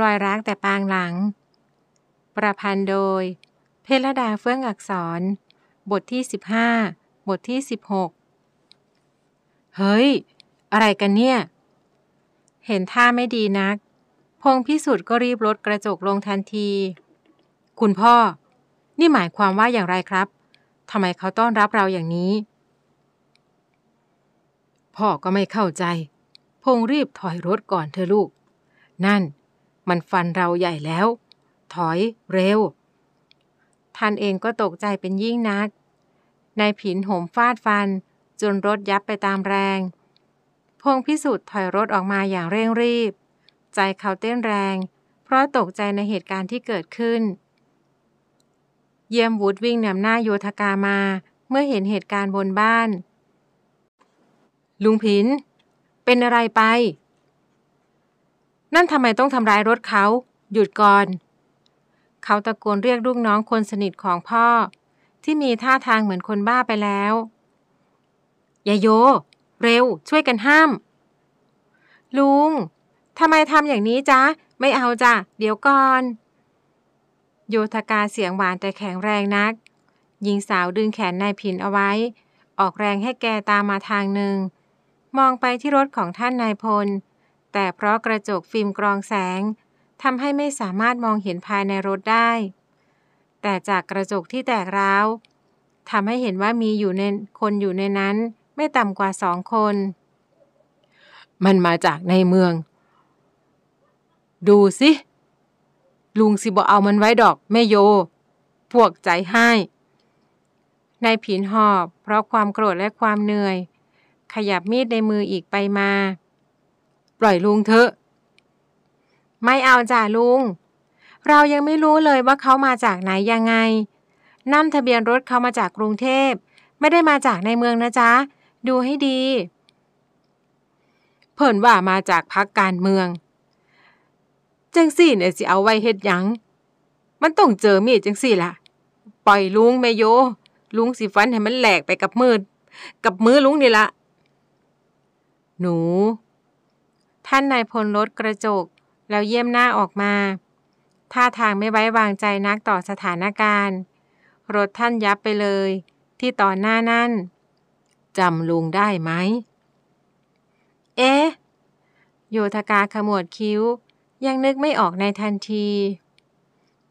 รอยร้างแต่ปางหลัง ประพันธ์โดย เพลดาเฟื่องอักษร บทที่15บทที่ 16 เฮ้ย อะไรกันเนี่ย เห็นท่าไม่ดีนัก พงพิสุทธ์ก็รีบลดกระจกลงทันที คุณพ่อ นี่หมายความว่าอย่างไรครับทำไมเขาต้อนรับเราอย่างนี้ พ่อก็ไม่เข้าใจ พงรีบถอยรถก่อนเธอลูก นั่นมันฟันเราใหญ่แล้ว ถอย เร็วท่านเองก็ตกใจเป็นยิ่งนักนายผินโหมฟาดฟัน จนรถยับไปตามแรง พงพิสุทธิ์ถอยรถออกมาอย่างเร่งรีบ ใจเขาเต้นแรง เพราะตกใจในเหตุการณ์ที่เกิดขึ้น เยี่ยมวูดวิ่งนำหน้าโยธกามาเมื่อเห็นเหตุการณ์บนบ้าน ลุงผิน เป็นอะไรไปนั่นทำไมต้องทำร้ายรถเขา หยุดก่อน เขาตะโกนเรียกลูกน้องคนสนิทของพ่อ ที่มีท่าทางเหมือนคนบ้าไปแล้วยายโย เร็ว ช่วยกันห้าม ลุง ทำไมทำอย่างนี้จ๊ะ ไม่เอาจ้ะเดี๋ยวก่อน โยธกาเสียงหวานแต่แข็งแรงนัก หญิงสาวดึงแขนนายผินเอาไว้ ออกแรงให้แกตามมาทางหนึ่งมองไปที่รถของท่านนายพลแต่เพราะกระจกฟิล์มกรองแสงทำให้ไม่สามารถมองเห็นภายในรถได้ แต่จากกระจกที่แตกร้าวทำให้เห็นว่ามีอยู่ในคนอยู่ในนั้นไม่ต่ำกว่าสองคน มันมาจากในเมือง ดูสิลุงสิบเอามันไว้ดอกแม่โยพวกใจให้นายผินหอบ เพราะความโกรธและความเหนื่อย ขยับมีดในมืออีกไปมาปล่อยลุงเถอะ ไม่เอาจ้ะลุง เรายังไม่รู้เลยว่าเขามาจากไหนยังไงนั่นทะเบียนรถเขามาจากกรุงเทพไม่ได้มาจากในเมืองนะจ๊ะ ดูให้ดีเพิ่นว่ามาจากพักการเมืองจังสี่เนี่ยสิเอาไว้เฮ็ดหยังมันต้องเจอมีดจังสี่ล่ะ ปล่อยลุงแมโยลุงสิฟันให้มันแหลกไปกับมือกับมือลุงนี่ละหนูท่านนายพลลดกระจก แล้วเยี่ยมหน้าออกมาท่าทางไม่ไว้วางใจนักต่อสถานการณ์ รถท่านยับไปเลย ที่ต่อหน้านั่นจำลุงได้ไหมเอ๊ะ โยธกาขมวดคิ้วยังนึกไม่ออกในทันที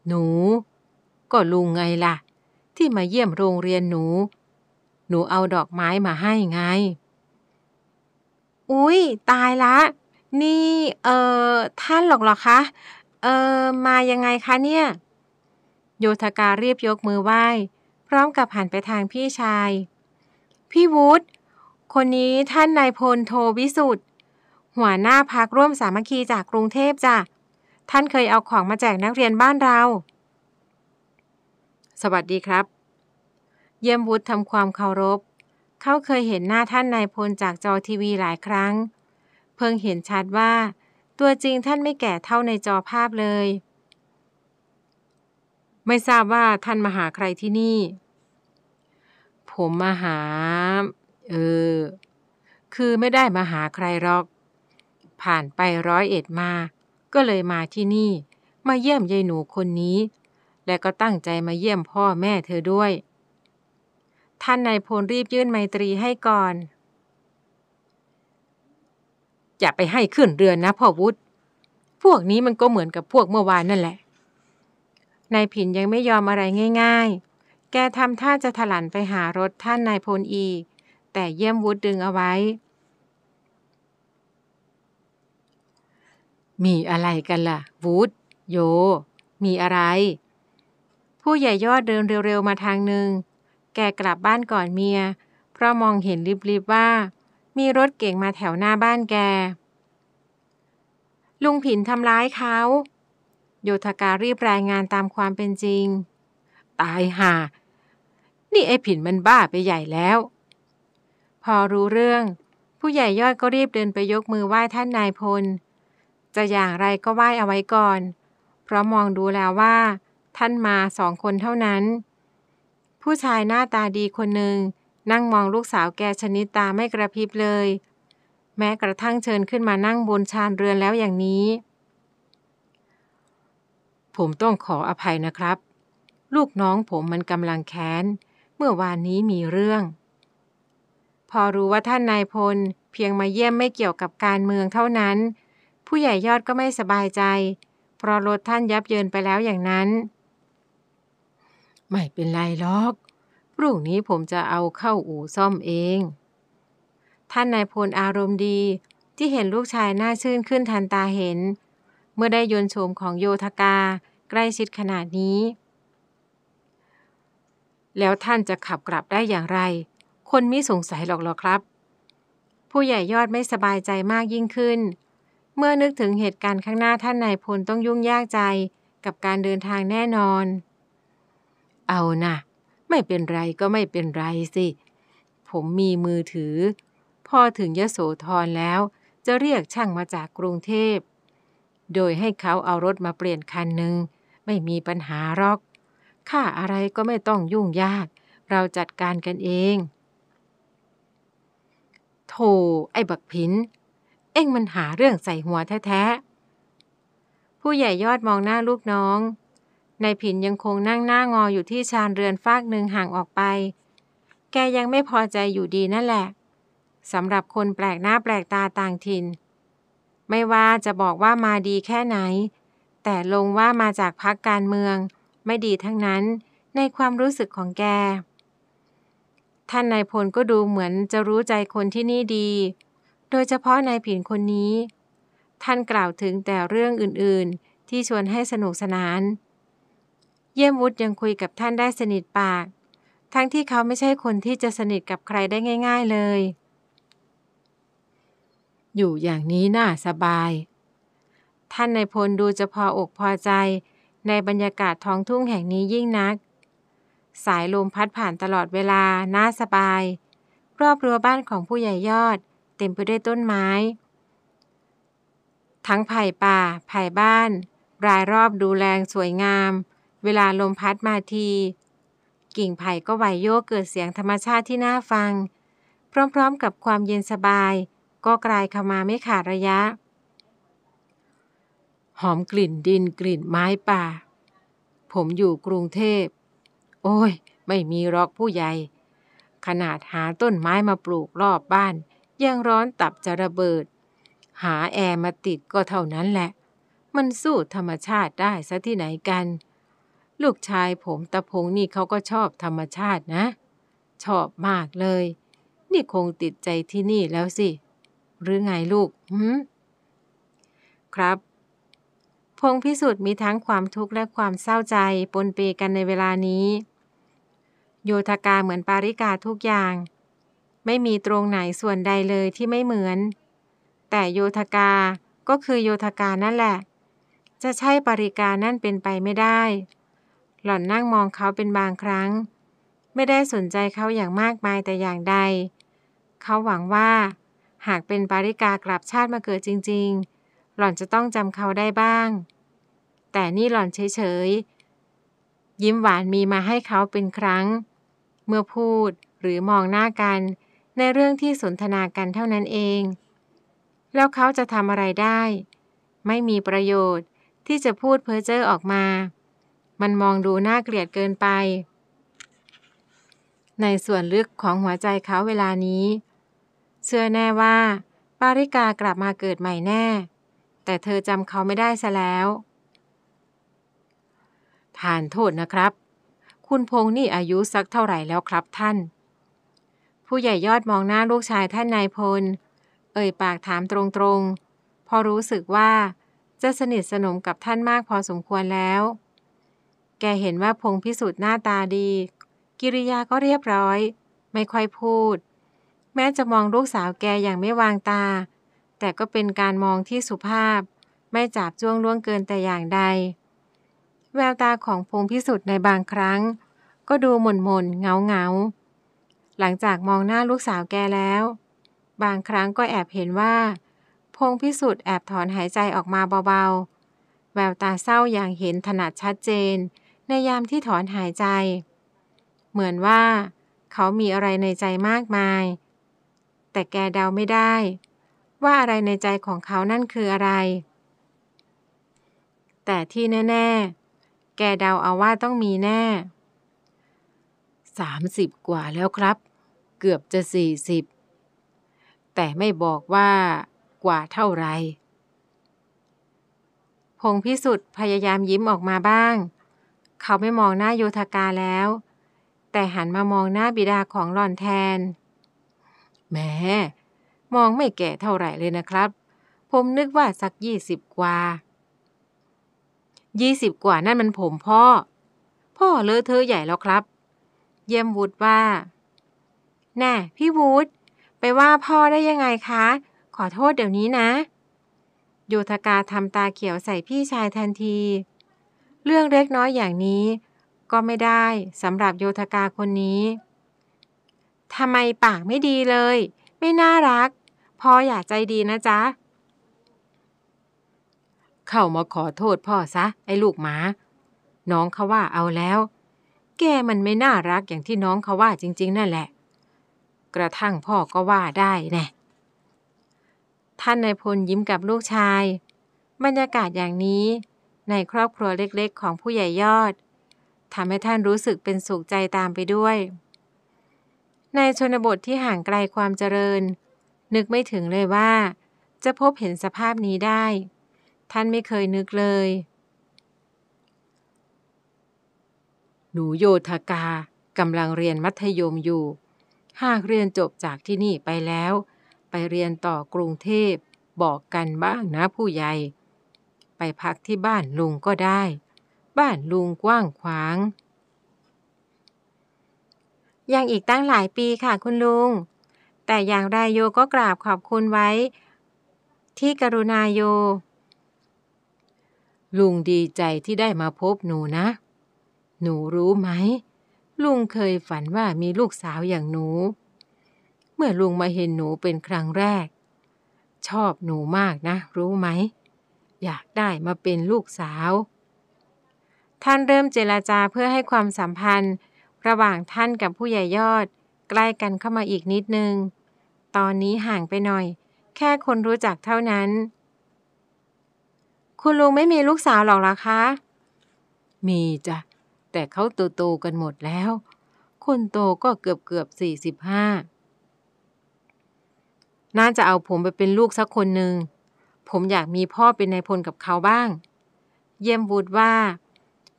หนู ก็ลุงไงล่ะ ที่มาเยี่ยมโรงเรียนหนู หนูเอาดอกไม้มาให้ไง อุ๊ยตายละนี่ เอ่อท่านหรอกหรอคะ เอ่อมายังไงคะเนี่ยโยธกาเรียบยกมือไหว้พร้อมกับหันไปทางพี่ชายพี่วุฒิคนนี้ท่านนายพลโทวิสุทธ์หัวหน้าพักร่วมสามัคคีจากกรุงเทพจ้ะท่านเคยเอาของมาแจกนักเรียนบ้านเรา สวัสดีครับ เยี่ยมวุฒิทำความเคารพ เขาเคยเห็นหน้าท่านนายพลจากจอทีวีหลายครั้งเพิ่งเห็นชัดว่า ตัวจริงท่านไม่แก่เท่าในจอภาพเลย ไม่ทราบว่าท่านมาหาใครที่นี่ ผมมาหาเออคือไม่ได้มาหาใครหรอก ผ่านไปร้อยเอ็ดมา ก็เลยมาที่นี่ มาเยี่ยมยายหนูคนนี้ และก็ตั้งใจมาเยี่ยมพ่อแม่เธอด้วย ท่านนายพลรีบยื่นไมตรีให้ก่อนอย่าไปให้ขึ้นเรือนนะพ่อวุฒิพวกนี้มันก็เหมือนกับพวกเมื่อวานนั่นแหละ นายผินยังไม่ยอมอะไรง่ายๆ แกทำท่าจะถลันไปหารถท่านนายพลอี แต่เยี่ยมวุฒิดึงเอาไว้ มีอะไรกันล่ะ วุฒิโย มีอะไร ผู้ใหญ่ยอดเดินเร็วๆมาทางหนึ่ง แกกลับบ้านก่อนเมีย เพราะมองเห็นริบๆว่ามีรถเก๋งมาแถวหน้าบ้านแก ลุงผินทำร้ายเขา โยธการรีบรายงานตามความเป็นจริง ตายห่า นี่ไอ้ผินมันบ้าไปใหญ่แล้ว พอรู้เรื่อง ผู้ใหญ่ยอดก็รีบเดินไปยกมือไหว้ท่านนายพล จะอย่างไรก็ไหว้เอาไว้ก่อน เพราะมองดูแล้วว่า ท่านมาสองคนเท่านั้น ผู้ชายหน้าตาดีคนหนึ่งนั่งมองลูกสาวแกชนิดตาไม่กระพริบเลย แม้กระทั่งเชิญขึ้นมานั่งบนชานเรือนแล้วอย่างนี้ ผมต้องขออภัยนะครับ ลูกน้องผมมันกำลังแค้นเมื่อวานนี้มีเรื่อง พอรู้ว่าท่านนายพล เพียงมาเยี่ยมไม่เกี่ยวกับการเมืองเท่านั้น ผู้ใหญ่ยอดก็ไม่สบายใจเพราะรถท่านยับเยินไปแล้วอย่างนั้น ไม่เป็นไรหรอกพรุ่งนี้ผมจะเอาเข้าอู่ซ่อมเอง ท่านนายพลอารมณ์ดีที่เห็นลูกชายหน้าชื่นขึ้นทันตาเห็น เมื่อได้ยนโฉมของโยธกาใกล้ชิดขนาดนี้ แล้วท่านจะขับกลับได้อย่างไร คนมิสงสัยหรอกหรอครับ ผู้ใหญ่ยอดไม่สบายใจมากยิ่งขึ้น เมื่อนึกถึงเหตุการณ์ข้างหน้าท่านนายพลต้องยุ่งยากใจกับการเดินทางแน่นอน เอานะ่ะไม่เป็นไรก็ไม่เป็นไรสิ ผมมีมือถือพอถึงยโสธรแล้ว จะเรียกช่างมาจากกรุงเทพ โดยให้เขาเอารถมาเปลี่ยนคันหนึ่ง ไม่มีปัญหารอกค่าอะไรก็ไม่ต้องยุ่งยาก เราจัดการกันเองโธ่ไอ้บักพิน เอ็งมันหาเรื่องใส่หัวแท้ๆผู้ใหญ่ยอดมองหน้าลูกน้องนายผินยังคงนั่งหน้างออยู่ที่ชานเรือนฟากหนึ่งห่างออกไป แกยังไม่พอใจอยู่ดีนั่นแหละ สำหรับคนแปลกหน้าแปลกตาต่างถิ่น ไม่ว่าจะบอกว่ามาดีแค่ไหน แต่ลงว่ามาจากพักการเมืองไม่ดีทั้งนั้นในความรู้สึกของแก ท่านนายพลก็ดูเหมือนจะรู้ใจคนที่นี่ดี โดยเฉพาะนายผินคนนี้ ท่านกล่าวถึงแต่เรื่องอื่นๆที่ชวนให้สนุกสนานเยี่ยมวุฒิยังคุยกับท่านได้สนิทปาก ทั้งที่เขาไม่ใช่คนที่จะสนิทกับใครได้ง่ายๆเลย อยู่อย่างนี้น่าสบาย ท่านในพลดูจะพออกพอใจในบรรยากาศท้องทุ่งแห่งนี้ยิ่งนัก สายลมพัดผ่านตลอดเวลาน่าสบาย รอบรั้วบ้านของผู้ใหญ่ยอด เต็มไปด้วยต้นไม้ ทั้งไผ่ป่า ไผ่บ้าน รายรอบดูแลสวยงามเวลาลมพัดมาที กิ่งไผ่ก็ไหวโยกเกิดเสียงธรรมชาติที่น่าฟัง พร้อมๆกับความเย็นสบาย ก็กลายเข้ามาไม่ขาดระยะ หอมกลิ่นดินกลิ่นไม้ป่า ผมอยู่กรุงเทพ โอ้ยไม่มีรอกผู้ใหญ่ ขนาดหาต้นไม้มาปลูกรอบบ้าน ยังร้อนตับจะระเบิด หาแอร์มาติดก็เท่านั้นแหละ มันสู้ธรรมชาติได้ซะที่ไหนกันลูกชายผมตะพงนี่เขาก็ชอบธรรมชาตินะ ชอบมากเลย นี่คงติดใจที่นี่แล้วสิ หรือไงลูกหืมครับ พงพิสุทธิ์มีทั้งความทุกข์และความเศร้าใจปนเปกันในเวลานี้ โยธกาเหมือนปาริกาทุกอย่าง ไม่มีตรงไหนส่วนใดเลยที่ไม่เหมือน แต่โยธกาก็คือโยธกานั่นแหละ จะใช่ปาริกานั่นเป็นไปไม่ได้หล่อนนั่งมองเขาเป็นบางครั้ง ไม่ได้สนใจเขาอย่างมากมายแต่อย่างใด เขาหวังว่าหากเป็นปาริกากลับชาติมาเกิดจริงๆ หล่อนจะต้องจำเขาได้บ้าง แต่นี่หล่อนเฉยๆ ยิ้มหวานมีมาให้เขาเป็นครั้ง เมื่อพูดหรือมองหน้ากันในเรื่องที่สนทนากันเท่านั้นเอง แล้วเขาจะทำอะไรได้ ไม่มีประโยชน์ที่จะพูดเพ้อเจ้อออกมามันมองดูน่าเกลียดเกินไป ในส่วนลึกของหัวใจเขาเวลานี้ เชื่อแน่ว่าปาริกากลับมาเกิดใหม่แน่ แต่เธอจำเขาไม่ได้ซะแล้วทานโทษนะครับ คุณพงษ์นี่อายุสักเท่าไหร่แล้วครับท่าน ผู้ใหญ่ยอดมองหน้าลูกชายท่านนายพล เอ่ยปากถามตรงๆ พอรู้สึกว่าจะสนิทสนมกับท่านมากพอสมควรแล้วแกเห็นว่าพงพิสุทธิ์หน้าตาดี กิริยาก็เรียบร้อย ไม่ค่อยพูด แม้จะมองลูกสาวแกอย่างไม่วางตา แต่ก็เป็นการมองที่สุภาพ ไม่จับจ้วงล่วงเกินแต่อย่างใด แววตาของพงพิสุทธิ์ในบางครั้ง ก็ดูหม่นหม่นเงาเงาหลังจากมองหน้าลูกสาวแกแล้ว บางครั้งก็แอบเห็นว่าพงพิสุทธิ์แอบถอนหายใจออกมาเบาๆแววตาเศร้าอย่างเห็นถนัดชัดเจนในยามที่ถอนหายใจ เหมือนว่า เขามีอะไรในใจมากมาย แต่แกเดาไม่ได้ ว่าอะไรในใจของเขานั่นคืออะไร แต่ที่แน่ ๆ แกเดาเอาว่าต้องมีแน่สามสิบกว่าแล้วครับ เกือบจะสี่สิบแต่ไม่บอกว่ากว่าเท่าไรพงพิสุทธิ์พยายามยิ้มออกมาบ้างเขาไม่มองหน้าโยธกาแล้ว แต่หันมามองหน้าบิดาของหล่อนแทนแหมมองไม่แก่เท่าไหร่เลยนะครับ ผมนึกว่าสักยี่สิบกว่ายี่สิบกว่านั่นมันผมพ่อ พ่อเลอเธอใหญ่แล้วครับ เยี่ยมวุฒว่าแน่ พี่วุฒไปว่าพ่อได้ยังไงคะ ขอโทษเดี๋ยวนี้นะ โยธกาทำตาเขียวใส่พี่ชายทันทีเรื่องเล็กน้อยอย่างนี้ ก็ไม่ได้สำหรับโยธกาคนนี้ทำไมปากไม่ดีเลย ไม่น่ารักพ่ออย่าใจดีนะจ๊ะ เข้ามาขอโทษพ่อซะ ไอ้ลูกหมาน้องเขาว่าเอาแล้ว แกมันไม่น่ารักอย่างที่น้องเขาว่าจริงๆนั่นแหละ กระทั่งพ่อก็ว่าได้แน่ท่านนายพลยิ้มกับลูกชาย บรรยากาศอย่างนี้ในครอบครัวเล็กๆ ของผู้ใหญ่ยอดทำให้ท่านรู้สึกเป็นสุขใจตามไปด้วย ในชนบทที่ห่างไกลความเจริญ นึกไม่ถึงเลยว่า จะพบเห็นสภาพนี้ได้ ท่านไม่เคยนึกเลย หนูโยธกากำลังเรียนมัธยมอยู่หากเรียนจบจากที่นี่ไปแล้ว ไปเรียนต่อกรุงเทพ บอกกันบ้างนะผู้ใหญ่ไปพักที่บ้านลุงก็ได้ บ้านลุงกว้างขวางยังอีกตั้งหลายปีค่ะคุณลุง แต่อย่างไรโยก็กราบขอบคุณไว้ ที่กรุณาโย ลุงดีใจที่ได้มาพบหนูนะ หนูรู้ไหมลุงเคยฝันว่ามีลูกสาวอย่างหนู เมื่อลุงมาเห็นหนูเป็นครั้งแรก ชอบหนูมากนะรู้ไหมอยากได้มาเป็นลูกสาว ท่านเริ่มเจรจาเพื่อให้ความสัมพันธ์ ระหว่างท่านกับผู้ใหญ่ยอด ใกล้กันเข้ามาอีกนิดนึง ตอนนี้ห่างไปหน่อย แค่คนรู้จักเท่านั้น คุณลุงไม่มีลูกสาวหรอกหรอคะ มีจ้ะ แต่เขาโตๆกันหมดแล้ว คนโตก็เกือบเกือบสี่สิบห้าน่าจะเอาผมไปเป็นลูกสักคนหนึ่งผมอยากมีพ่อเป็นนายพลกับเขาบ้าง เยี่ยมวตรว่า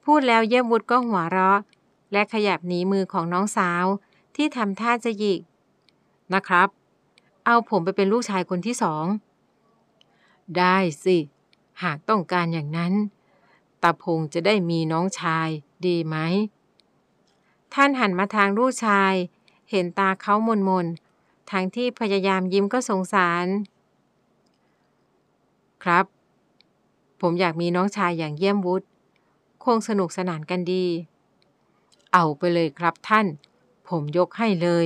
พูดแล้วเยี่ยมวตรก็หัวเราะ และขยับหนีมือของน้องสาวที่ทำท่าจะหยิกนะครับ เอาผมไปเป็นลูกชายคนที่สอง ได้สิ หากต้องการอย่างนั้นตาพงจะได้มีน้องชายดีไหมท่านหันมาทางลูกชาย เห็นตาเขามนมนทั้งที่พยายามยิ้มก็สงสารครับ ผมอยากมีน้องชายอย่างเยี่ยมวุฒิคงสนุกสนานกันดี เอาไปเลยครับท่าน ผมยกให้เลย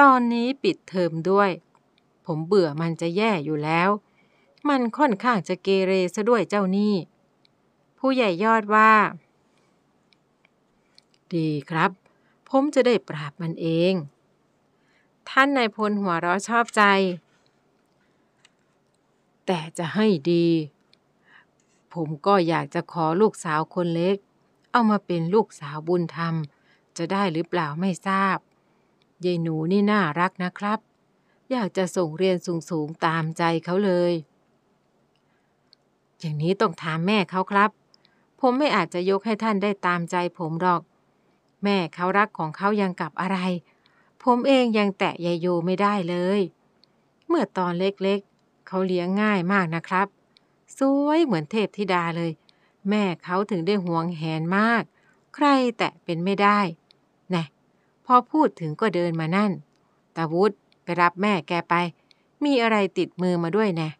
ตอนนี้ปิดเทอมด้วย ผมเบื่อมันจะแย่อยู่แล้ว มันค่อนข้างจะเกเรซะด้วยเจ้านี่ ผู้ใหญ่ยอดว่า ดีครับ ผมจะได้ปราบมันเอง ท่านนายพลหัวเราะชอบใจแต่จะให้ดี ผมก็อยากจะขอลูกสาวคนเล็ก เอามาเป็นลูกสาวบุญธรรม จะได้หรือเปล่าไม่ทราบยายหนูนี่น่ารักนะครับ อยากจะส่งเรียนสูงๆตามใจเขาเลย อย่างนี้ต้องถามแม่เขาครับ ผมไม่อาจจะยกให้ท่านได้ตามใจผมหรอก แม่เขารักของเขายังกับอะไร ผมเองยังแตะยายโยไม่ได้เลย เมื่อตอนเล็กๆเขาเลี้ยงง่ายมากนะครับ สวยเหมือนเทพธิดาเลย แม่เขาถึงได้ห่วงแหนมาก ใครแตะเป็นไม่ได้นะพอพูดถึงก็เดินมานั่นตาวุธไปรับแม่แกไป มีอะไรติดมือมาด้วยแนะ่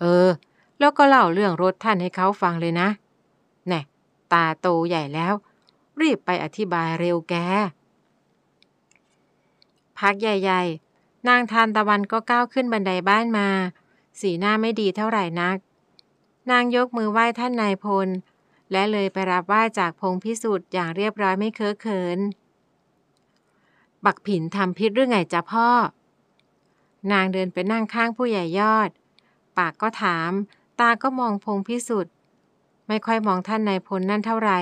เออ แล้วก็เล่าเรื่องรถท่านให้เขาฟังเลยนะแน่ตาโตใหญ่แล้ว รีบไปอธิบายเร็วแก พักใหญ่ๆ นางทานตะวันก็ก้าวขึ้นบันไดบ้านมาสีหน้าไม่ดีเท่าไหร่นัก นางยกมือไหว้ท่านนายพล และเลยไปรับไหว้จากพงพิสุทธิ์อย่างเรียบร้อยไม่เคอะเขิน บักผินทำพิษหรือไงจ๊ะพ่อ นางเดินไปนั่งข้างผู้ใหญ่ยอด ปากก็ถาม ตาก็มองพงพิสุทธิ์ ไม่ค่อยมองท่านนายพลนั่นเท่าไหร่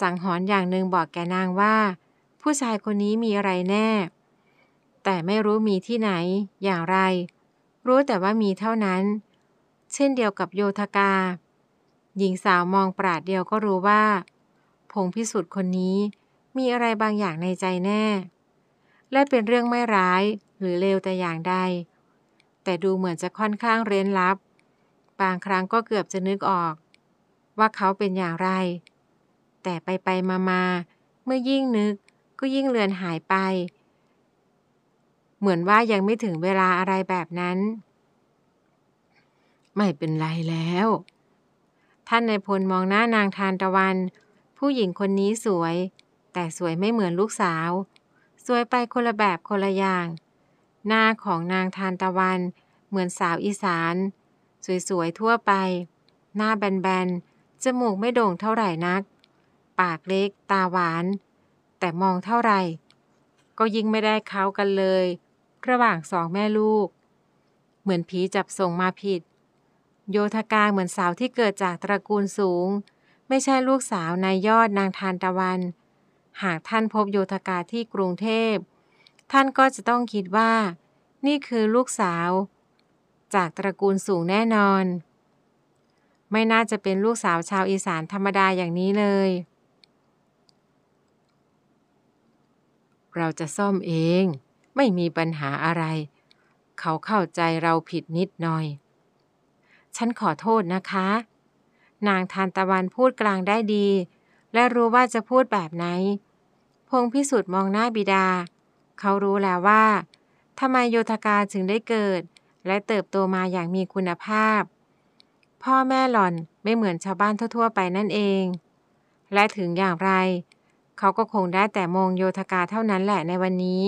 สังหรณ์อย่างหนึ่งบอกแกนางว่า ผู้ชายคนนี้มีอะไรแน่ แต่ไม่รู้มีที่ไหนอย่างไรรู้แต่ว่ามีเท่านั้น เช่นเดียวกับโยธกา หญิงสาวมองปราดเดียวก็รู้ว่าผงพิสุทธิ์คนนี้มีอะไรบางอย่างในใจแน่ และเป็นเรื่องไม่ร้ายหรือเลวแต่อย่างใด แต่ดูเหมือนจะค่อนข้างเร้นลับ บางครั้งก็เกือบจะนึกออก ว่าเขาเป็นอย่างไร แต่ไปไปมามาเมื่อยิ่งนึกก็ยิ่งเลือนหายไปเหมือนว่ายังไม่ถึงเวลาอะไรแบบนั้น ไม่เป็นไรแล้ว ท่านนายพลมองหน้านางทานตะวัน ผู้หญิงคนนี้สวย แต่สวยไม่เหมือนลูกสาว สวยไปคนละแบบคนละอย่าง หน้าของนางทานตะวัน เหมือนสาวอีสาน สวย ๆ ทั่วไป หน้าแบนๆจมูกไม่โด่งเท่าไหร่นัก ปากเล็กตาหวาน แต่มองเท่าไหร่ ก็ยิ่งไม่ได้เขากันเลยระหว่างสองแม่ลูก เหมือนผีจับส่งมาผิด โยธกาเหมือนสาวที่เกิดจากตระกูลสูง ไม่ใช่ลูกสาวนายยอดนางทานตะวัน หากท่านพบโยธกาที่กรุงเทพท่านก็จะต้องคิดว่านี่คือลูกสาว จากตระกูลสูงแน่นอน ไม่น่าจะเป็นลูกสาวชาวอีสานธรรมดาอย่างนี้เลย เราจะซ่อมเองไม่มีปัญหาอะไร เขาเข้าใจเราผิดนิดหน่อย ฉันขอโทษนะคะ นางทานตะวันพูดกลางได้ดี และรู้ว่าจะพูดแบบไหน พงพิสุทธิ์มองหน้าบิดา เขารู้แล้วว่าทำไมโยธกาจึงได้เกิด และเติบโตมาอย่างมีคุณภาพ พ่อแม่หล่อนไม่เหมือนชาวบ้านทั่วๆไปนั่นเอง และถึงอย่างไร เขาก็คงได้แต่มองโยธกาเท่านั้นแหละในวันนี้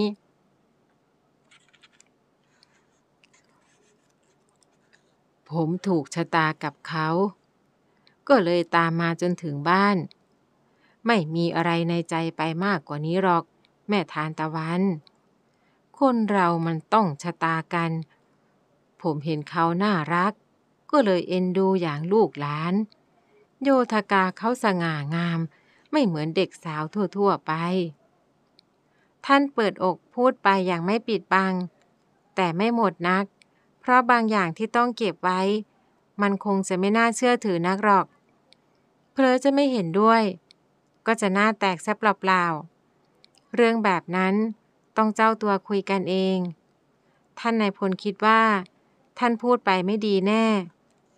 ผมถูกชะตากับเขา ก็เลยตามมาจนถึงบ้าน ไม่มีอะไรในใจไปมากกว่านี้หรอก แม่ทานตะวัน คนเรามันต้องชะตากัน ผมเห็นเขาน่ารัก ก็เลยเอ็นดูอย่างลูกหลาน โยธกาเขาสง่างาม ไม่เหมือนเด็กสาวทั่วๆไป ท่านเปิดอกพูดไปอย่างไม่ปิดบัง แต่ไม่หมดนักเพราะบางอย่างที่ต้องเก็บไว้ มันคงจะไม่น่าเชื่อถือนักหรอก เพลอจะไม่เห็นด้วย ก็จะหน้าแตกแซบเปล่าเรื่องแบบนั้นต้องเจ้าตัวคุยกันเอง ท่านนายพลคิดว่า ท่านพูดไปไม่ดีแน่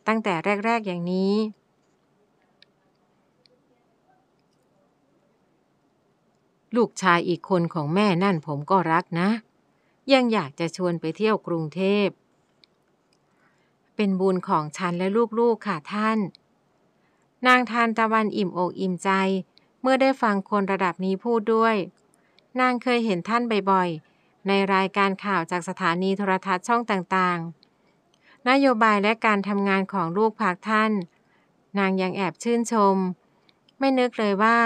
ตั้งแต่แรกๆอย่างนี้ ลูกชายอีกคนของแม่นั่นผมก็รักนะ ยังอยากจะชวนไปเที่ยวกรุงเทพเป็นบุญของฉันและลูก ๆ ค่ะท่าน นางทานตะวันอิ่มอกอิ่มใจ เมื่อได้ฟังคนระดับนี้พูดด้วย นางเคยเห็นท่านบ่อยๆในรายการข่าวจากสถานีโทรทัศน์ช่องต่างๆ นโยบายและการทำงานของลูกพักท่าน นางยังแอบชื่นชม ไม่นึกเลยว่า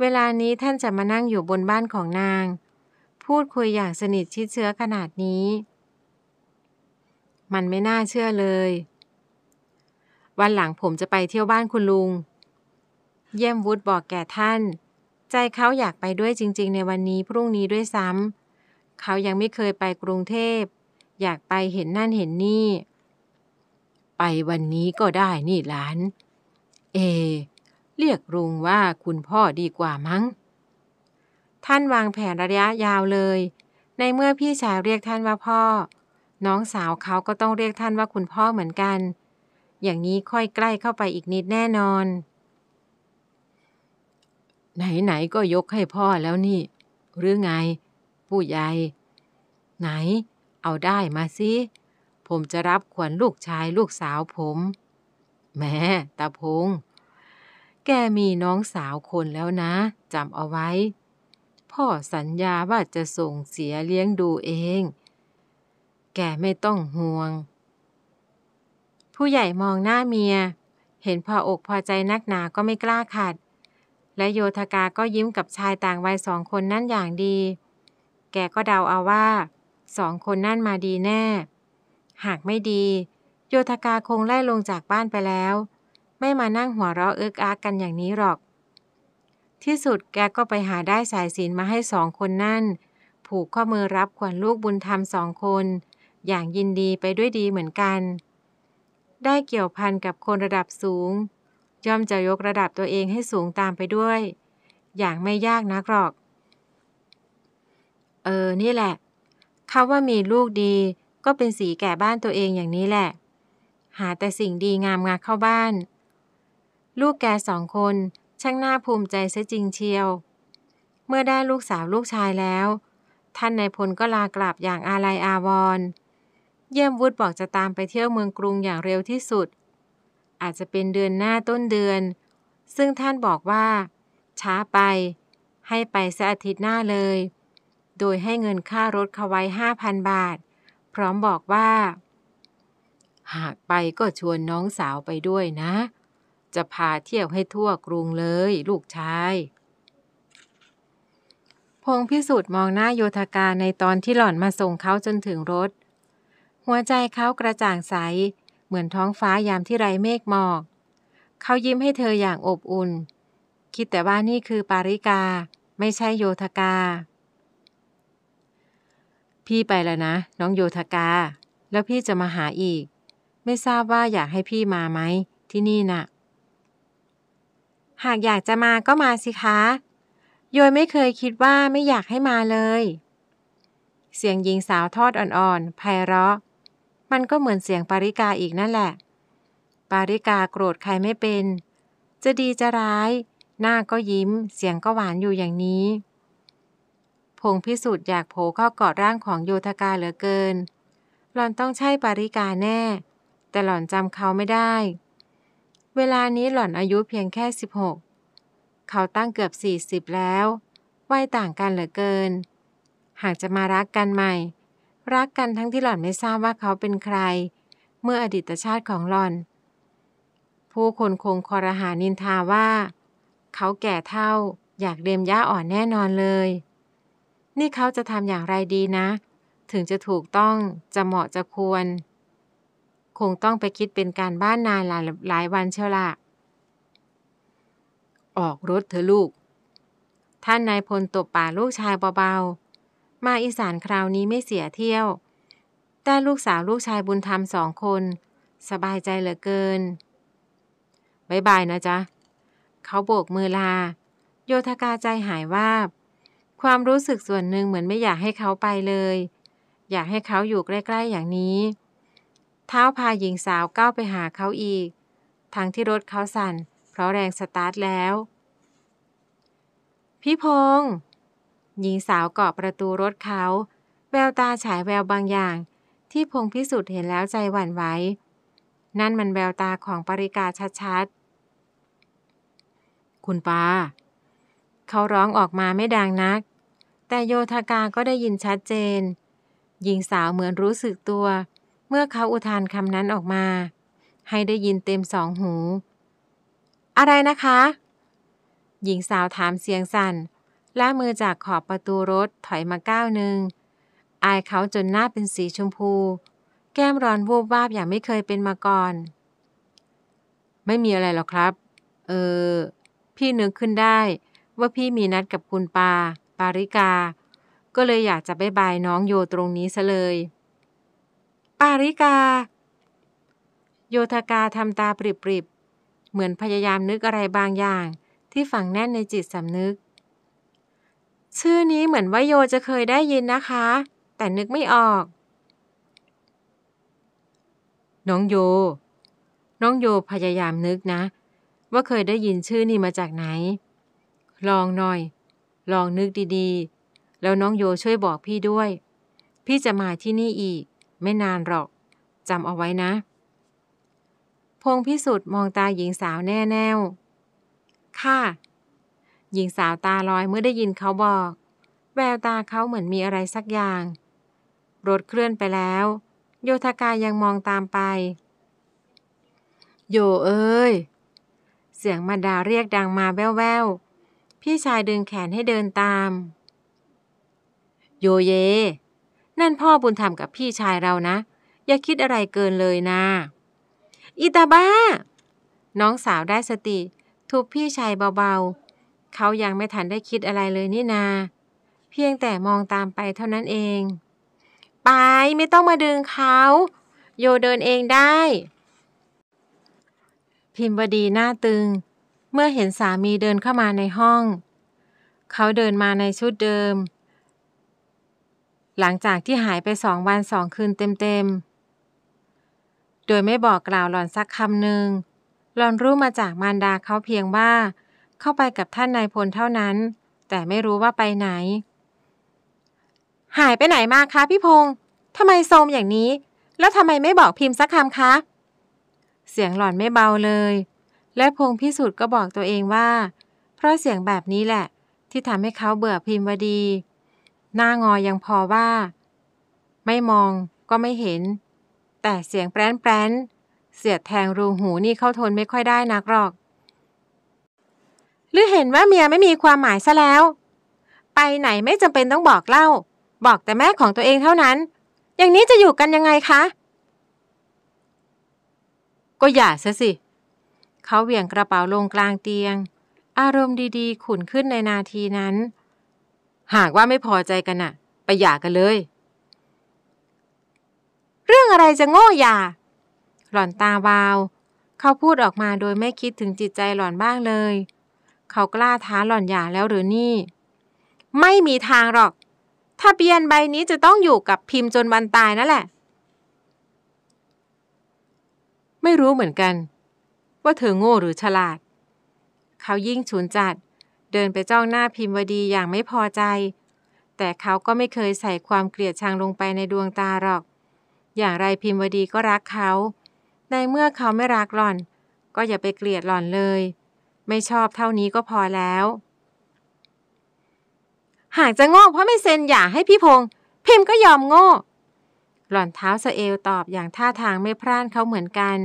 เวลานี้ท่านจะมานั่งอยู่บนบ้านของนาง พูดคุยอย่างสนิทชิดเชื้อขนาดนี้มันไม่น่าเชื่อเลย วันหลังผมจะไปเที่ยวบ้านคุณลุง เยี่ยมวุฒบอกแก่ท่าน ใจเขาอยากไปด้วยจริงๆ ในวันนี้พรุ่งนี้ด้วยซ้ำเขายังไม่เคยไปกรุงเทพ อยากไปเห็นนั่นเห็นนี่ ไปวันนี้ก็ได้นี่หลาน เอ เรียกลุงว่าคุณพ่อดีกว่ามั้ง ท่านวางแผนระยะยาวเลย ในเมื่อพี่ชายเรียกท่านว่าพ่อน้องสาวเขาก็ต้องเรียกท่านว่าคุณพ่อเหมือนกัน อย่างนี้ค่อยใกล้เข้าไปอีกนิดแน่นอน ไหนๆก็ยกให้พ่อแล้วนี่ หรือไง ผู้ใหญ่ ไหนเอาได้มาสิ ผมจะรับขวัญลูกชายลูกสาวผม แม่ตาพง แกมีน้องสาวคนแล้วนะจำเอาไว้ พ่อสัญญาว่าจะส่งเสียเลี้ยงดูเองแก่ไม่ต้องห่วง ผู้ใหญ่มองหน้าเมีย เห็นพออกพอใจนักหนาก็ไม่กล้าขัด และโยธกาก็ยิ้มกับชายต่างวัยสองคนนั่นอย่างดี แกก็เดาเอาว่า สองคนนั่นมาดีแน่ หากไม่ดี โยธกาคงไล่ลงจากบ้านไปแล้ว ไม่มานั่งหัวเราะเอิกอักกันอย่างนี้หรอก ที่สุดแกก็ไปหาได้สายสินมาให้สองคนนั่น ผูกข้อมือรับขวัญลูกบุญธรรมสองคนอย่างยินดีไปด้วยดีเหมือนกัน ได้เกี่ยวพันกับคนระดับสูง ย่อมจะยกระดับตัวเองให้สูงตามไปด้วย อย่างไม่ยากนักหรอก เออ นี่แหละคาว่ามีลูกดี ก็เป็นสีแก่บ้านตัวเองอย่างนี้แหละ หาแต่สิ่งดีงามงาเข้าบ้าน ลูกแกสองคน ช่างน่าภูมิใจเสียจริงเชียว เมื่อได้ลูกสาวลูกชายแล้ว ท่านนายพลก็ลากลับอย่างอาลัยอาวรณ์เยี่ยมวุฒิบอกจะตามไปเที่ยวเมืองกรุงอย่างเร็วที่สุด อาจจะเป็นเดือนหน้าต้นเดือน ซึ่งท่านบอกว่า ช้าไป ให้ไปสัอาทิตย์หน้าเลย โดยให้เงินค่ารถเขาไว้ห้าพันบาท พร้อมบอกว่า หากไปก็ชวนน้องสาวไปด้วยนะ จะพาเที่ยวให้ทั่วกรุงเลยลูกชาย พงพิสุทธิ์มองหน้าโยธกาในตอนที่หล่อนมาส่งเขาจนถึงรถหัวใจเขากระจ่างใส เหมือนท้องฟ้ายามที่ไรเมฆหมอก เขายิ้มให้เธออย่างอบอุ่น คิดแต่ว่านี่คือปาริกา ไม่ใช่โยธกา พี่ไปแล้วนะน้องโยธกา แล้วพี่จะมาหาอีก ไม่ทราบว่าอยากให้พี่มาไหมที่นี่นะ่ะ หากอยากจะมาก็มาสิคะโยยไม่เคยคิดว่าไม่อยากให้มาเลย เสียงหญิงสาวทอดอ่อนๆไพเราะมันก็เหมือนเสียงปาริกาอีกนั่นแหละ ปาริกาโกรธใครไม่เป็น จะดีจะร้าย หน้าก็ยิ้ม เสียงก็หวานอยู่อย่างนี้พงพิสูจน์อยากโผล่เข้ากอดร่างของโยธกาเหลือเกิน หล่อนต้องใช่ปาริกาแน่ แต่หล่อนจำเขาไม่ได้ เวลานี้หล่อนอายุเพียงแค่ 16 เขาตั้งเกือบ 40 แล้ว วัยต่างกันเหลือเกิน หากจะมารักกันใหม่รักกันทั้งที่หล่อนไม่ทราบว่าเขาเป็นใคร เมื่ออดีตชาติของหล่อน ผู้คนคงคอรหานินทาว่า เขาแก่เท่าอยากเดมย่าอ่อนแน่นอนเลย นี่เขาจะทำอย่างไรดีนะ ถึงจะถูกต้องจะเหมาะจะควร คงต้องไปคิดเป็นการบ้านนานหลายลายวันเชียวละ ออกรถเถอะลูก ท่านนายพลตบป่าลูกชายเบาๆมาอีสานคราวนี้ไม่เสียเที่ยวได้ลูกสาวลูกชายบุญธรรมสองคน สบายใจเหลือเกินบายบายนะจ๊ะ เขาโบกมือลา โยธกาใจหายวาบความรู้สึกส่วนหนึ่งเหมือนไม่อยากให้เขาไปเลย อยากให้เขาอยู่ใกล้ๆอย่างนี้ เท้าพาหญิงสาวก้าวไปหาเขาอีก ทั้งที่รถเขาสั่น เพราะแรงสตาร์ทแล้ว พี่พงษ์หญิงสาวเกาะประตูรถเขา แววตาฉายแววบางอย่างที่พงพิสุทธิ์เห็นแล้วใจหวั่นไหวนั่นมันแววตาของปริกาชัด ๆ คุณปาเขาร้องออกมาไม่ดังนัก แต่โยธากาก็ได้ยินชัดเจน หญิงสาวเหมือนรู้สึกตัว เมื่อเขาอุทานคำนั้นออกมา ให้ได้ยินเต็มสองหู อะไรนะคะ หญิงสาวถามเสียงสั่นและมือจากขอบประตูรถถอยมาก้าวหนึ่ง อายเขาจนหน้าเป็นสีชมพู แก้มร้อนวูบวาบอย่างไม่เคยเป็นมาก่อน ไม่มีอะไรหรอกครับ เออ พี่นึกขึ้นได้ว่าพี่มีนัดกับคุณปา ปาริกา ก็เลยอยากจะไปบายน้องโยตรงนี้ซะเลย ปาริกา โยธกาทำตาปริบๆ เหมือนพยายามนึกอะไรบางอย่างที่ฝังแน่นในจิตสำนึกชื่อนี้เหมือนว่าโยจะเคยได้ยินนะคะ แต่นึกไม่ออก น้องโย น้องโยพยายามนึกนะ ว่าเคยได้ยินชื่อนี้มาจากไหน ลองหน่อย ลองนึกดีๆ แล้วน้องโยช่วยบอกพี่ด้วย พี่จะมาที่นี่อีก ไม่นานหรอกจำเอาไว้นะพงพิสุทธิ์มองตาหญิงสาวแน่แน่ว ค่ะหญิงสาวตาลอยเมื่อได้ยินเขาบอก แววตาเขาเหมือนมีอะไรสักอย่าง รถเคลื่อนไปแล้ว โยธกายังมองตามไปโยเอ้ยเสียงมาดาเรียกดังมาแว่วๆพี่ชายดึงแขนให้เดินตามโยเย นั่นพ่อบุญธรรมกับพี่ชายเรานะ อย่าคิดอะไรเกินเลยนะอิตาบ้า น้องสาวได้สติทุบพี่ชายเบาเขายังไม่ทันได้คิดอะไรเลยนี่นา เพียงแต่มองตามไปเท่านั้นเอง ไป ไม่ต้องมาดึงเขา โยเดินเองได้ พิมพ์บดีหน้าตึง เมื่อเห็นสามีเดินเข้ามาในห้อง เขาเดินมาในชุดเดิม หลังจากที่หายไปสองวันสองคืนเต็มๆ โดยไม่บอกกล่าวหลอนสักคำหนึ่งหลอนรู้มาจากมารดาเขาเพียงว่าเข้าไปกับท่านนายพลเท่านั้น แต่ไม่รู้ว่าไปไหน หายไปไหนมาคะพี่พงศ์ทำไมโทมอย่างนี้ แล้วทำไมไม่บอกพิมพ์สักคำคะ เสียงหล่อนไม่เบาเลย และพงพิสูจน์ก็บอกตัวเองว่าเพราะเสียงแบบนี้แหละ ที่ทำให้เขาเบื่อพิมพ์วดี หน้างอยังพอว่า ไม่มองก็ไม่เห็น แต่เสียงแปรนแปรนเสียดแทงรูหูนี่เข้าทนไม่ค่อยได้นักหรอกหรือเห็นว่าเมียไม่มีความหมายซะแล้ว ไปไหนไม่จำเป็นต้องบอกเล่า บอกแต่แม่ของตัวเองเท่านั้น อย่างนี้จะอยู่กันยังไงคะ ก็อย่าซะสิ เขาเหวี่ยงกระเป๋าลงกลางเตียง อารมณ์ดีๆ ขุนขึ้นในนาทีนั้น หากว่าไม่พอใจกันน่ะ ไปหย่ากันเลย เรื่องอะไรจะโง่หย่า หล่อนตาวาว เขาพูดออกมาโดยไม่คิดถึงจิตใจหล่อนบ้างเลยเขากล้าท้าหล่อนอย่าแล้วหรือนี่ ไม่มีทางหรอก ถ้าเบียนใบนี้จะต้องอยู่กับพิมพ์จนวันตายนั่นแหละ ไม่รู้เหมือนกัน ว่าเธอโง่หรือฉลาด เขายิ่งฉุนจัด เดินไปจ้องหน้าพิมพ์วดีอย่างไม่พอใจ แต่เขาก็ไม่เคยใส่ความเกลียดชังลงไปในดวงตาหรอก อย่างไรพิมพ์วดีก็รักเขา ในเมื่อเขาไม่รักหล่อน ก็อย่าไปเกลียดหล่อนเลยไม่ชอบเท่านี้ก็พอแล้ว หากจะโง่เพราะไม่เซ็นอย่าให้พี่พงษ์ พิมพ์ก็ยอมโง่ หล่อนเท้าสเอลตอบอย่างท่าทางไม่พร่านเขาเหมือนกัน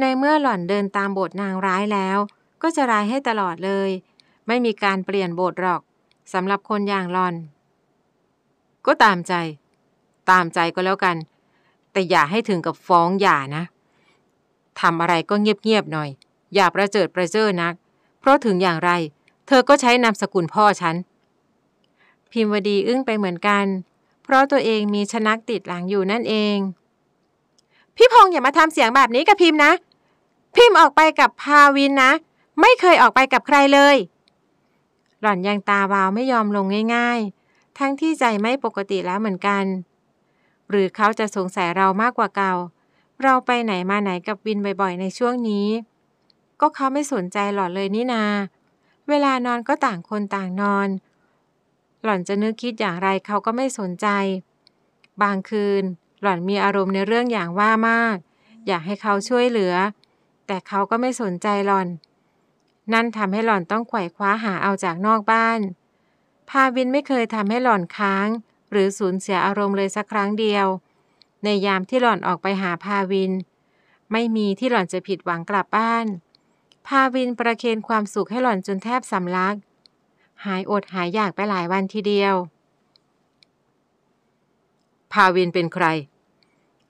ในเมื่อหล่อนเดินตามบทนางร้ายแล้ว ก็จะร้ายให้ตลอดเลย ไม่มีการเปลี่ยนบทหรอกสำหรับคนอย่างหล่อน ก็ตามใจ ตามใจก็แล้วกัน แต่อย่าให้ถึงกับฟ้องหย่านะทำอะไรก็เงียบๆหน่อย อย่าประเจิดประเจ้อนักเพราะถึงอย่างไร เธอก็ใช้นามสกุลพ่อฉันพิมวดีอึ้งไปเหมือนกัน เพราะตัวเองมีชนักติดหลังอยู่นั่นเอง พี่พงศ์อย่ามาทำเสียงแบบนี้กับพิมนะ พิมออกไปกับพาวินนะ ไม่เคยออกไปกับใครเลย หล่อนยังตาวาวไม่ยอมลงง่าย ๆ ทั้งที่ใจไม่ปกติแล้วเหมือนกัน หรือเขาจะสงสัยเรามากกว่าเก่า เราไปไหนมาไหนกับวินบ่อยๆในช่วงนี้ก็เขาไม่สนใจหล่อนเลยนี่นา เวลานอนก็ต่างคนต่างนอน หล่อนจะนึกคิดอย่างไรเขาก็ไม่สนใจ บางคืนหล่อนมีอารมณ์ในเรื่องอย่างว่ามาก อยากให้เขาช่วยเหลือ แต่เขาก็ไม่สนใจหล่อน นั่นทำให้หล่อนต้องไขว่คว้าหาเอาจากนอกบ้าน พาวินไม่เคยทำให้หล่อนค้าง หรือสูญเสียอารมณ์เลยสักครั้งเดียว ในยามที่หล่อนออกไปหาพาวิน ไม่มีที่หล่อนจะผิดหวังกลับบ้านพาวินประเคนความสุขให้หล่อนจนแทบสำลัก หายอดหายอยากไปหลายวันทีเดียวพาวินเป็นใคร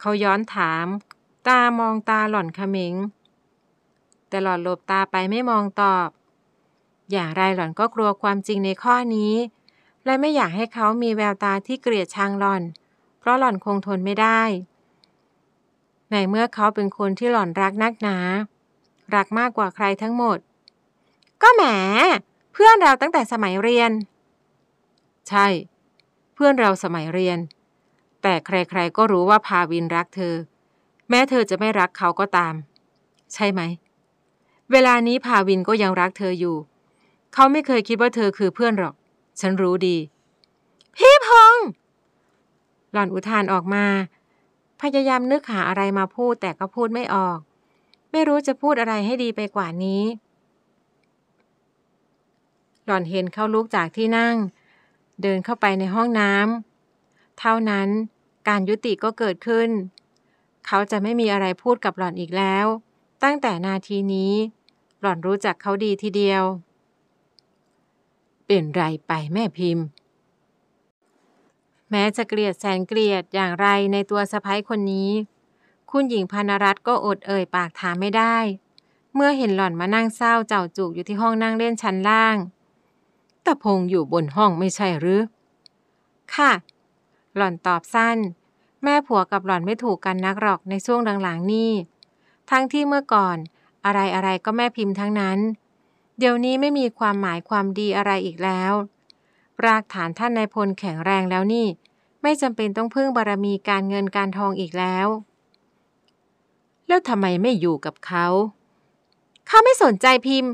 เขาย้อนถาม ตามองตาหล่อนขมิงแต่หล่อนหลบตาไปไม่มองตอบ อย่างไรหล่อนก็กลัวความจริงในข้อนี้ และไม่อยากให้เขามีแววตาที่เกลียดชังหล่อน เพราะหล่อนคงทนไม่ได้ ในเมื่อเขาเป็นคนที่หล่อนรักนักหนาะรักมากกว่าใครทั้งหมด ก็แหม เพื่อนเราตั้งแต่สมัยเรียน ใช่ เพื่อนเราสมัยเรียน แต่ใครๆก็รู้ว่าพาวินรักเธอ แม้เธอจะไม่รักเขาก็ตาม ใช่ไหม เวลานี้พาวินก็ยังรักเธออยู่ เขาไม่เคยคิดว่าเธอคือเพื่อนหรอก ฉันรู้ดี พี่พงษ์หล่อนอุทานออกมา พยายามนึกหาอะไรมาพูดแต่ก็พูดไม่ออกไม่รู้จะพูดอะไรให้ดีไปกว่านี้ หล่อนเห็นเขาลุกจากที่นั่ง เดินเข้าไปในห้องน้ำเท่านั้นการยุติก็เกิดขึ้น เขาจะไม่มีอะไรพูดกับหล่อนอีกแล้ว ตั้งแต่นาทีนี้ หล่อนรู้จักเขาดีทีเดียว เป็นไรไปแม่พิมพ์ แม้จะเกลียดแสนเกลียดอย่างไรในตัวสะพ้ายคนนี้คุณหญิงพานรัตน์ก็อดเอ่ยปากถามไม่ได้ เมื่อเห็นหล่อนมานั่งเศร้าเจ้าจูกอยู่ที่ห้องนั่งเล่นชั้นล่าง ตะพงอยู่บนห้องไม่ใช่หรือ ค่ะ หล่อนตอบสั้น แม่ผัวกับหล่อนไม่ถูกกันนักหรอกในช่วงหลังๆนี่ทั้งที่เมื่อก่อนอะไรๆก็แม่พิมพ์ทั้งนั้น เดี๋ยวนี้ไม่มีความหมายความดีอะไรอีกแล้ว รากฐานท่านนายพลแข็งแรงแล้วนี่ ไม่จำเป็นต้องพึ่งบารมีการเงินการทองอีกแล้วแล้วทำไมไม่อยู่กับเขา เขาไม่สนใจพิมพ์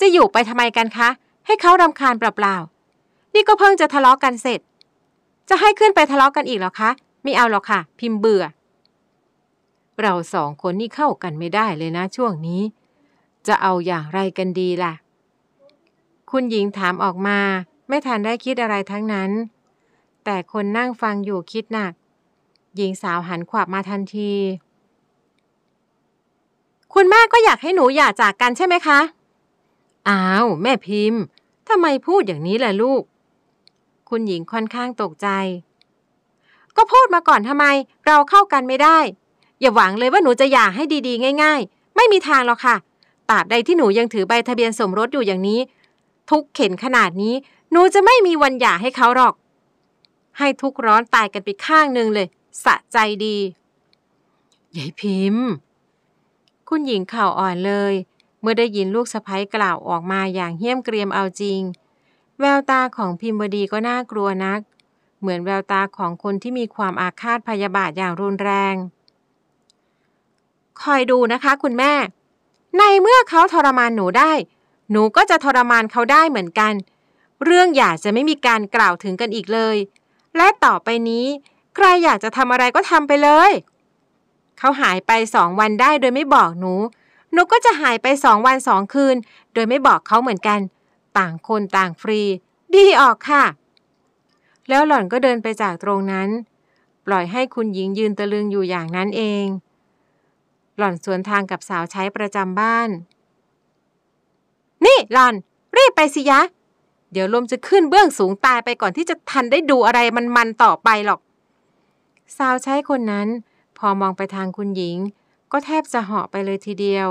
จะอยู่ไปทำไมกันคะ ให้เขารำคาญเปล่าๆ นี่ก็เพิ่งจะทะเลาะกันเสร็จ จะให้ขึ้นไปทะเลาะกันอีกหรอคะ ไม่เอาหรอกค่ะ พิมพ์เบื่อ เราสองคนนี่เข้ากันไม่ได้เลยนะช่วงนี้ จะเอาอย่างไรกันดีล่ะ คุณหญิงถามออกมา ไม่ทันได้คิดอะไรทั้งนั้น แต่คนนั่งฟังอยู่คิดหนัก หญิงสาวหันขวับมาทันทีคุณแม่ก็อยากให้หนูหย่าจากกันใช่ไหมคะ อ้าว แม่พิมพ์ทำไมพูดอย่างนี้ล่ะลูก คุณหญิงค่อนข้างตกใจ ก็พูดมาก่อนทำไมเราเข้ากันไม่ได้ อย่าหวังเลยว่าหนูจะหย่าให้ดีๆ ง่ายๆ ไม่มีทางหรอกค่ะ ตราบใดที่หนูยังถือใบทะเบียนสมรสอยู่อย่างนี้ ทุกเข็นขนาดนี้ หนูจะไม่มีวันหย่าให้เขาหรอก ให้ทุกร้อนตายกันไปข้างหนึ่งเลย สะใจดี ยายพิมพ์คุณหญิงเข่าอ่อนเลย เมื่อได้ยินลูกสะพ้ยกล่าวออกมาอย่างเหี้ยมเกรียมเอาจริง แววตาของพิมพ์ดีก็น่ากลัวนัก เหมือนแววตาของคนที่มีความอาฆาตพยาบาทอย่างรุนแรง คอยดูนะคะคุณแม่ ในเมื่อเขาทรมานหนูได้ หนูก็จะทรมานเขาได้เหมือนกัน เรื่องอยากจะไม่มีการกล่าวถึงกันอีกเลย และต่อไปนี้ ใครอยากจะทำอะไรก็ทำไปเลยเขาหายไปสองวันได้โดยไม่บอกหนู หนูก็จะหายไปสองวันสองคืน โดยไม่บอกเขาเหมือนกัน ต่างคนต่างฟรี ดีออกค่ะ แล้วหล่อนก็เดินไปจากตรงนั้น ปล่อยให้คุณหญิงยืน ตะลึงอยู่อย่างนั้นเอง หล่อนสวนทางกับสาวใช้ประจำบ้าน นี่หล่อนรีบไปสิยะ เดี๋ยวลมจะขึ้นเบื้องสูงตายไปก่อนที่จะทันได้ดูอะไรมันๆต่อไปหรอก สาวใช้คนนั้นพอมองไปทางคุณหญิง ก็แทบจะเหาะไปเลยทีเดียว